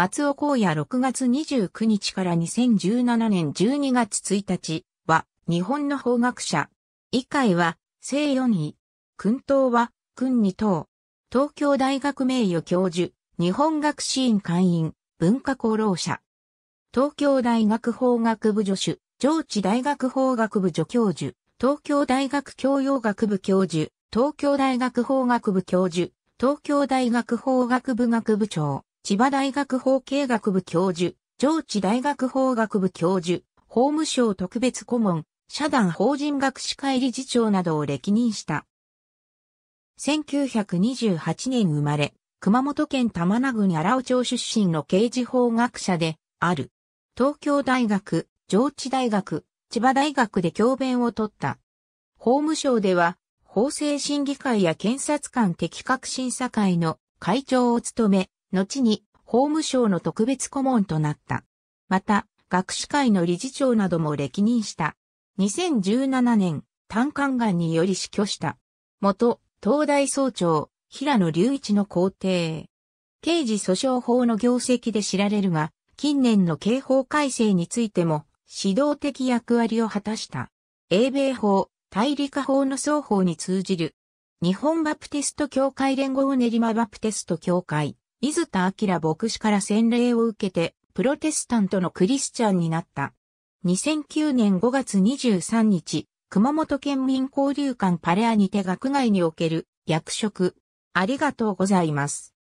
松尾荒野6月29日から2017年12月1日は日本の法学者。以外は正四位。君東は君二等。東京大学名誉教授、日本学士院会員、文化功労者。東京大学法学部助手、上智大学法学部助教授、東京大学教養学部教授、東京大学法学部教授、東京大学法学部学部長。千葉大学法経学部教授、上智大学法学部教授、法務省特別顧問、社団法人学士会理事長などを歴任した。1928年生まれ、熊本県玉名郡荒尾町出身の刑事法学者である。東京大学、上智大学、千葉大学で教鞭を取った。法務省では、法制審議会や検察官適格審査会の会長を務め、後に法務省の特別顧問となった。また、学士会の理事長なども歴任した。2017年、単管癌により死去した。元、東大総長、平野隆一の皇帝。刑事訴訟法の業績で知られるが、近年の刑法改正についても、指導的役割を果たした。英米法、大陸法の双方に通じる。日本バプテスト協会連合練馬バプテスト協会、伊豆田明牧師から洗礼を受けて、プロテスタントのクリスチャンになった。2009年5月23日、熊本県民交流館パレアにて学外における役職。ありがとうございます。